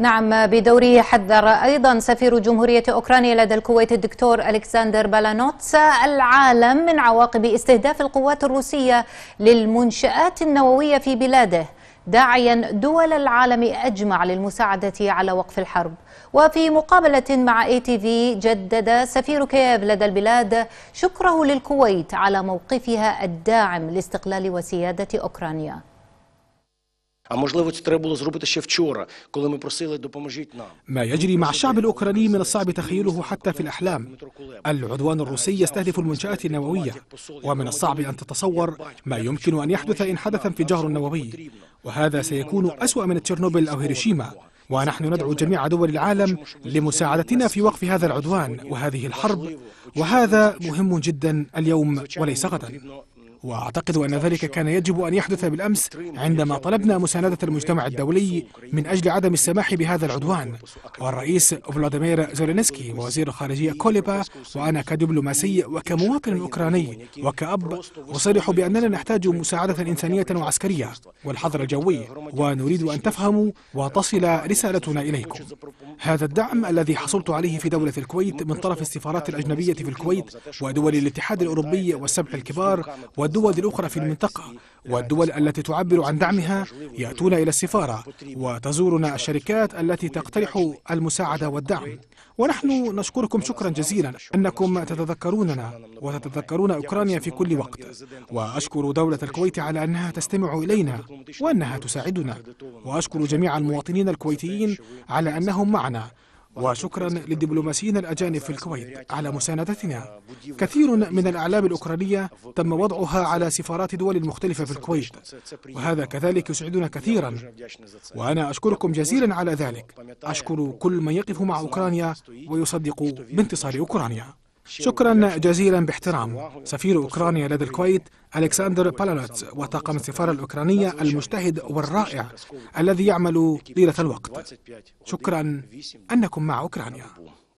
نعم بدوره حذر أيضا سفير جمهورية أوكرانيا لدى الكويت الدكتور ألكسندر بالانوتس العالم من عواقب استهداف القوات الروسية للمنشآت النووية في بلاده داعيا دول العالم أجمع للمساعدة على وقف الحرب وفي مقابلة مع اي تي في جدد سفير كييف لدى البلاد شكره للكويت على موقفها الداعم لاستقلال وسيادة أوكرانيا А можливо, це треба було зробити ще вчора, коли ми просили допоможіть нам. ما يجري مع الشعب الأوكراني من الصعب تخيله حتى في الأحلام العدوان الروسي يستهدف المنشآت النووية ومن الصعب أن تتصور ما يمكن أن يحدث إن حدث انفجار نووي وهذا سيكون أسوأ من تشيرنوبل أو هيروشيما ونحن ندعو جميع دول العالم لمساعدتنا في وقف هذا العدوان وهذه الحرب وهذا مهم جدا اليوم وليس غدا وأعتقد أن ذلك كان يجب أن يحدث بالأمس عندما طلبنا مساندة المجتمع الدولي من أجل عدم السماح بهذا العدوان والرئيس فلاديمير زولينسكي ووزير الخارجية كوليبا وأنا كدبلوماسي وكمواطن أوكراني وكأب أصرح بأننا نحتاج مساعدة إنسانية وعسكرية والحظر الجوي ونريد أن تفهموا وتصل رسالتنا إليكم هذا الدعم الذي حصلت عليه في دولة الكويت من طرف السفارات الأجنبية في الكويت ودول الاتحاد الأوروبي والسبع الكبار والدول الأخرى في المنطقة والدول التي تعبر عن دعمها يأتون إلى السفارة وتزورنا الشركات التي تقترح المساعدة والدعم ونحن نشكركم شكرا جزيلا أنكم تتذكروننا وتتذكرون أوكرانيا في كل وقت وأشكر دولة الكويت على أنها تستمع إلينا وأنها تساعدنا وأشكر جميع المواطنين الكويتيين على أنهم معنا وشكرا للدبلوماسيين الأجانب في الكويت على مساندتنا كثير من الأعلام الأوكرانية تم وضعها على سفارات دول مختلفة في الكويت وهذا كذلك يسعدنا كثيرا وأنا أشكركم جزيلا على ذلك أشكر كل من يقف مع أوكرانيا ويصدق بانتصار أوكرانيا شكرا جزيلا باحترام سفير أوكرانيا لدى الكويت ألكسندر بالالوتس وطاقم السفارة الأوكرانية المجتهد والرائع الذي يعمل طيلة الوقت شكرا أنكم مع أوكرانيا